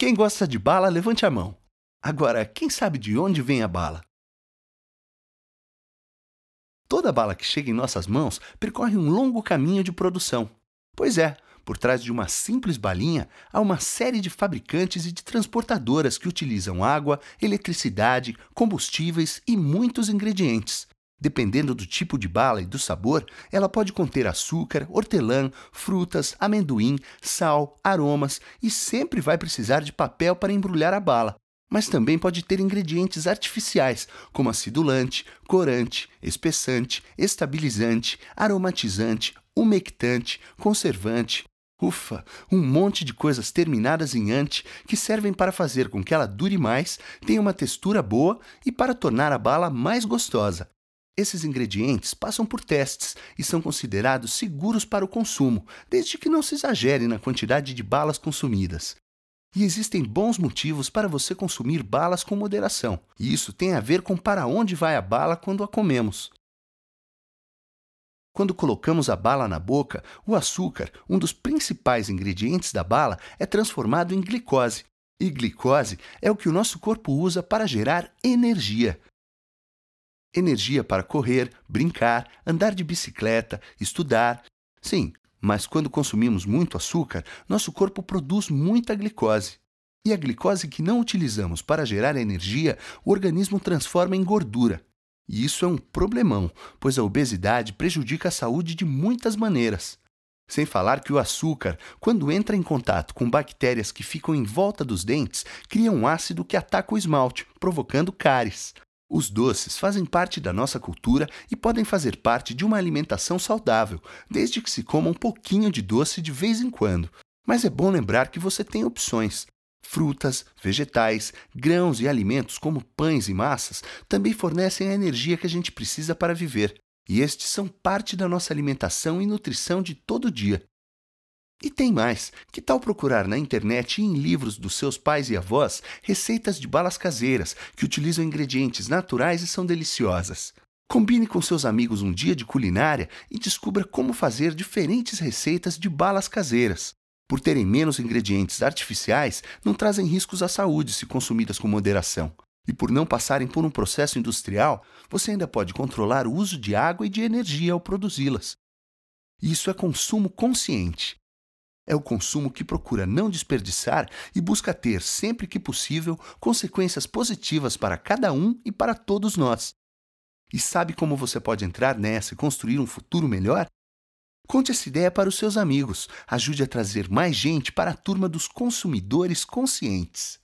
Quem gosta de bala, levante a mão. Agora, quem sabe de onde vem a bala? Toda bala que chega em nossas mãos percorre um longo caminho de produção. Pois é, por trás de uma simples balinha há uma série de fabricantes e de transportadoras que utilizam água, eletricidade, combustíveis e muitos ingredientes Dependendo do tipo de bala e do sabor, ela pode conter açúcar, hortelã, frutas, amendoim, sal, aromas e sempre vai precisar de papel para embrulhar a bala. Mas também pode ter ingredientes artificiais, como acidulante, corante, espessante, estabilizante, aromatizante, umectante, conservante. Ufa, um monte de coisas terminadas em ante que servem para fazer com que ela dure mais, tenha uma textura boa e para tornar a bala mais gostosa. Esses ingredientes passam por testes e são considerados seguros para o consumo, desde que não se exagere na quantidade de balas consumidas. E existem bons motivos para você consumir balas com moderação, e isso tem a ver com para onde vai a bala quando a comemos. Quando colocamos a bala na boca, o açúcar, um dos principais ingredientes da bala, é transformado em glicose. E glicose é o que o nosso corpo usa para gerar energia energia para correr, brincar, andar de bicicleta, estudar. Sim, mas quando consumimos muito açúcar, nosso corpo produz muita glicose. E a glicose que não utilizamos para gerar energia, o organismo transforma em gordura. E isso é um problemão, pois a obesidade prejudica a saúde de muitas maneiras. Sem falar que o açúcar, quando entra em contato com bactérias que ficam em volta dos dentes, cria um ácido que ataca o esmalte, provocando cáries. Os doces fazem parte da nossa cultura e podem fazer parte de uma alimentação saudável, desde que se coma um pouquinho de doce de vez em quando. Mas é bom lembrar que você tem opções. Frutas, vegetais, grãos e alimentos como pães e massas também fornecem a energia que a gente precisa para viver, e estes são parte da nossa alimentação e nutrição de todo dia. E tem mais! Que tal procurar na internet e em livros dos seus pais e avós receitas de balas caseiras que utilizam ingredientes naturais e são deliciosas? Combine com seus amigos um dia de culinária e descubra como fazer diferentes receitas de balas caseiras. Por terem menos ingredientes artificiais, não trazem riscos à saúde se consumidas com moderação. E por não passarem por um processo industrial, você ainda pode controlar o uso de água e de energia ao produzi-las. Isso é consumo consciente é o consumo que procura não desperdiçar e busca ter, sempre que possível, consequências positivas para cada um e para todos nós. E sabe como você pode entrar nessa e construir um futuro melhor? Conte essa ideia para os seus amigos. Ajude a trazer mais gente para a turma dos consumidores conscientes.